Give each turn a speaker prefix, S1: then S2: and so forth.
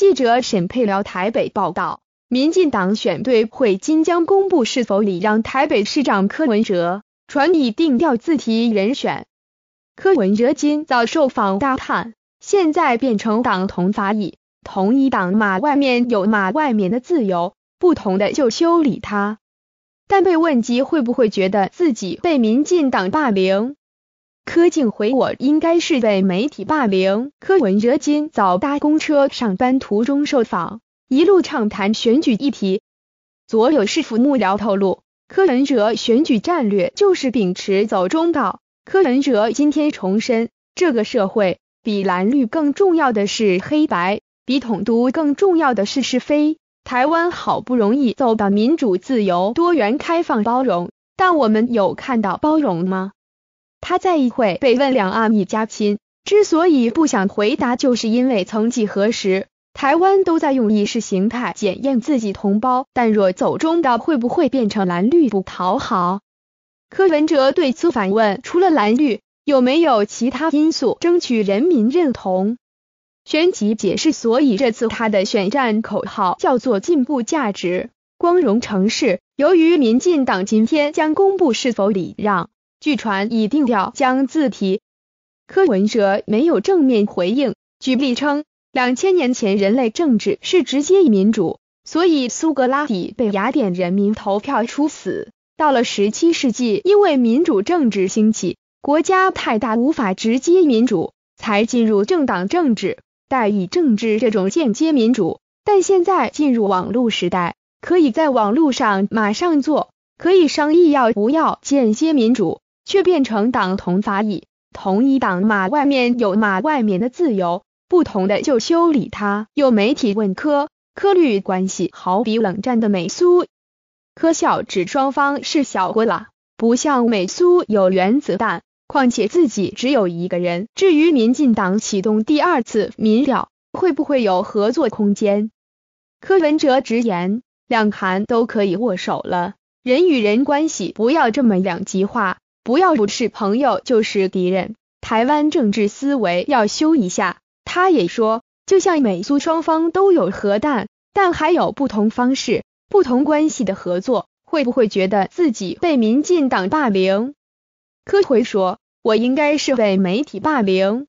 S1: 记者沈佩辽台北报道，民进党选队会今将公布是否礼让台北市长柯文哲，传已定调自提人选。柯文哲今早受访大叹，现在变成党同伐异，同一党马外面有马外面的自由，不同的就修理他。但被问及会不会觉得自己被民进党霸凌？柯静回我应该是被媒体霸凌。柯文哲今早搭公车上班途中受访，一路畅谈选举议题。左有市府幕僚透露，柯文哲选举战略就是秉持走中道。柯文哲今天重申，这个社会比蓝绿更重要的是黑白，比统独更重要的是是非。台湾好不容易走到民主、自由、多元、开放、包容，但我们有看到包容吗？他在议会被问两岸一家亲，之所以不想回答，就是因为曾几何时，台湾都在用意识形态检验自己同胞，但若走中道，会不会变成蓝绿不讨好？柯文哲对此反问：除了蓝绿，有没有其他因素争取人民认同？旋即解释，所以这次他的选战口号叫做进步价值，光荣城市。由于民进党今天将公布是否礼让。据传已定调将自提，柯文哲没有正面回应。举例称，两千年前人类政治是直接民主，所以苏格拉底被雅典人民投票处死。到了十七世纪，因为民主政治兴起，国家太大无法直接民主，才进入政党政治、代议政治这种间接民主。但现在进入网络时代，可以在网络上马上做，可以商议要不要间接民主。却变成党同伐异，同一党马外面有马外面的自由，不同的就修理他。有媒体问科科律关系好比冷战的美苏，科笑指双方是小国了，不像美苏有原子弹，况且自己只有一个人。至于民进党启动第二次民调，会不会有合作空间？柯文哲直言，两韩都可以握手了，人与人关系不要这么两极化。不要不是朋友就是敌人，台湾政治思维要修一下。他也说，就像美苏双方都有核弹，但还有不同方式、不同关系的合作，会不会觉得自己被民进党霸凌？柯回说，我应该是被媒体霸凌。